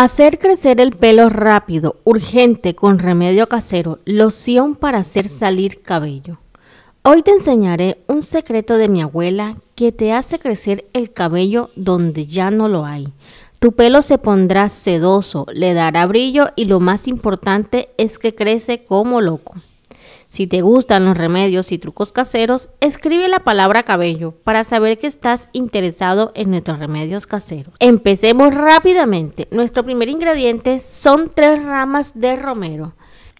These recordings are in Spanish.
Hacer crecer el pelo rápido, urgente, con remedio casero, loción para hacer salir cabello. Hoy te enseñaré un secreto de mi abuela que te hace crecer el cabello donde ya no lo hay. Tu pelo se pondrá sedoso, le dará brillo y lo más importante es que crece como loco. Si te gustan los remedios y trucos caseros, escribe la palabra cabello para saber que estás interesado en nuestros remedios caseros. Empecemos rápidamente. Nuestro primer ingrediente son tres ramas de romero.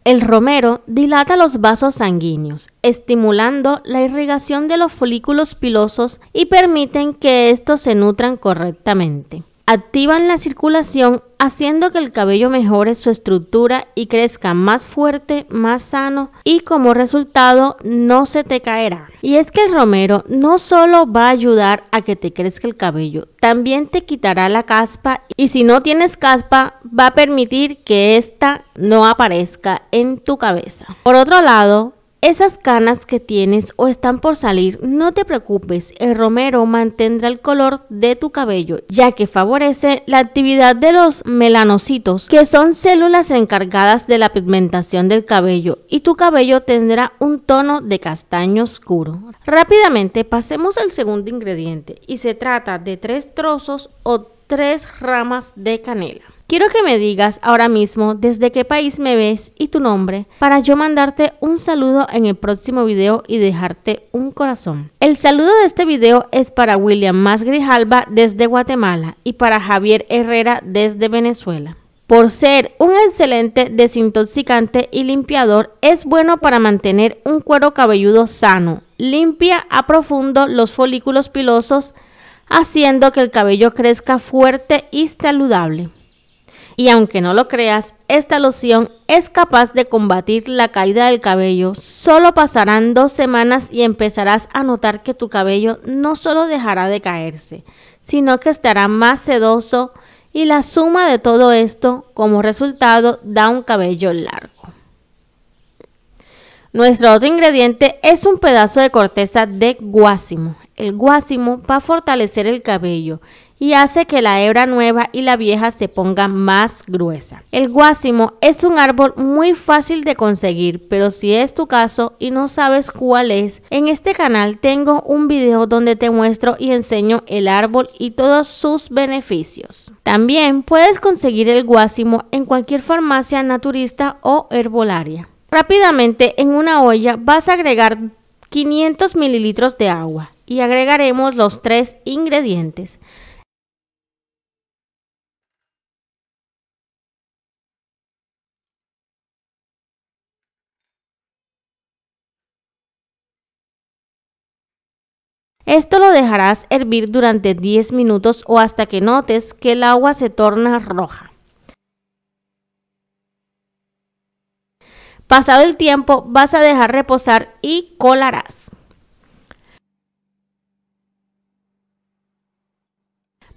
El romero dilata los vasos sanguíneos, estimulando la irrigación de los folículos pilosos y permiten que estos se nutran correctamente activan la circulación haciendo que el cabello mejore su estructura y crezca más fuerte, más sano y como resultado no se te caerá. Y es que el romero no solo va a ayudar a que te crezca el cabello, también te quitará la caspa y si no tienes caspa va a permitir que esta no aparezca en tu cabeza. Por otro lado, esas canas que tienes o están por salir, no te preocupes, el romero mantendrá el color de tu cabello, ya que favorece la actividad de los melanocitos, que son células encargadas de la pigmentación del cabello, y tu cabello tendrá un tono de castaño oscuro. Rápidamente pasemos al segundo ingrediente, y se trata de tres trozos o tres ramas de canela. Quiero que me digas ahora mismo desde qué país me ves y tu nombre para yo mandarte un saludo en el próximo video y dejarte un corazón. El saludo de este video es para William Más desde Guatemala y para Javier Herrera desde Venezuela. Por ser un excelente desintoxicante y limpiador, es bueno para mantener un cuero cabelludo sano. Limpia a profundo los folículos pilosos, haciendo que el cabello crezca fuerte y saludable. Y aunque no lo creas, esta loción es capaz de combatir la caída del cabello. Solo pasarán dos semanas y empezarás a notar que tu cabello no solo dejará de caerse, sino que estará más sedoso y la suma de todo esto como resultado da un cabello largo. Nuestro otro ingrediente es un pedazo de corteza de guásimo el guásimo, va a fortalecer el cabello y hace que la hebra nueva y la vieja se ponga más gruesa. El guásimo es un árbol muy fácil de conseguir, pero si es tu caso y no sabes cuál es, en este canal tengo un video donde te muestro y enseño el árbol y todos sus beneficios. También puedes conseguir el guásimo en cualquier farmacia naturista o herbolaria. Rápidamente en una olla vas a agregar 500 mililitros de agua y agregaremos los tres ingredientes. Esto lo dejarás hervir durante 10 minutos o hasta que notes que el agua se torna roja. Pasado el tiempo, vas a dejar reposar y colarás.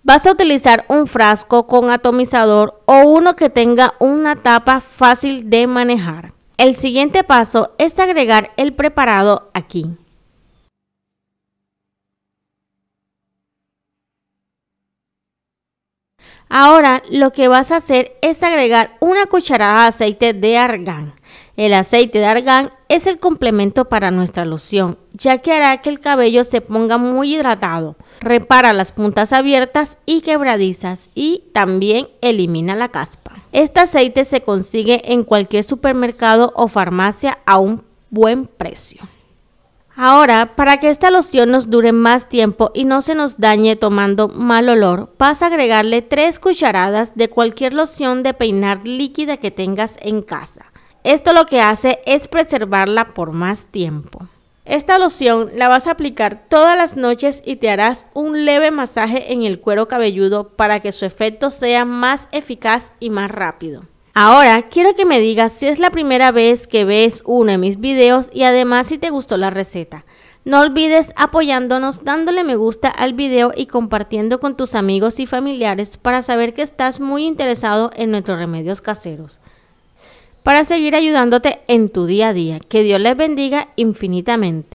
Vas a utilizar un frasco con atomizador o uno que tenga una tapa fácil de manejar. El siguiente paso es agregar el preparado aquí. Ahora lo que vas a hacer es agregar una cucharada de aceite de argán. El aceite de argán es el complemento para nuestra loción, ya que hará que el cabello se ponga muy hidratado. Repara las puntas abiertas y quebradizas y también elimina la caspa. Este aceite se consigue en cualquier supermercado o farmacia a un buen precio. Ahora, para que esta loción nos dure más tiempo y no se nos dañe tomando mal olor, vas a agregarle 3 cucharadas de cualquier loción de peinar líquida que tengas en casa. Esto lo que hace es preservarla por más tiempo. Esta loción la vas a aplicar todas las noches y te harás un leve masaje en el cuero cabelludo para que su efecto sea más eficaz y más rápido. Ahora, quiero que me digas si es la primera vez que ves uno de mis videos y además si te gustó la receta. No olvides apoyándonos dándole me gusta al video y compartiendo con tus amigos y familiares para saber que estás muy interesado en nuestros remedios caseros. Para seguir ayudándote en tu día a día. Que Dios les bendiga infinitamente.